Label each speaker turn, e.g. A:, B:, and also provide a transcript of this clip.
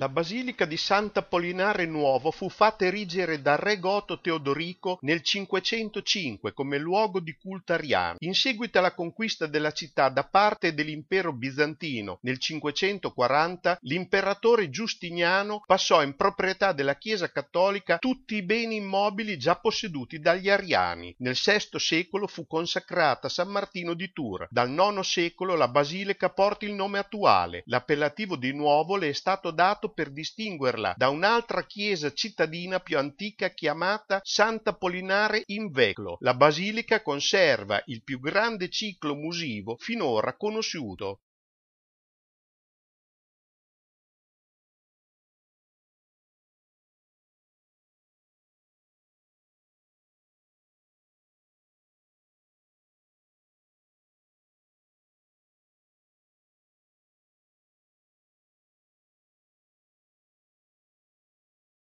A: La basilica di Sant'Apollinare Nuovo fu fatta erigere da re goto Teodorico nel 505 come luogo di culto ariano. In seguito alla conquista della città da parte dell'impero bizantino nel 540, l'imperatore Giustiniano passò in proprietà della Chiesa cattolica tutti i beni immobili già posseduti dagli ariani. Nel VI secolo fu consacrata San Martino di Tur. Dal IX secolo la basilica porta il nome attuale. L'appellativo di Nuovo le è stato dato per distinguerla da un'altra chiesa cittadina più antica chiamata Sant'Apollinare in Veclo. La basilica conserva il più grande ciclo musivo
B: finora conosciuto.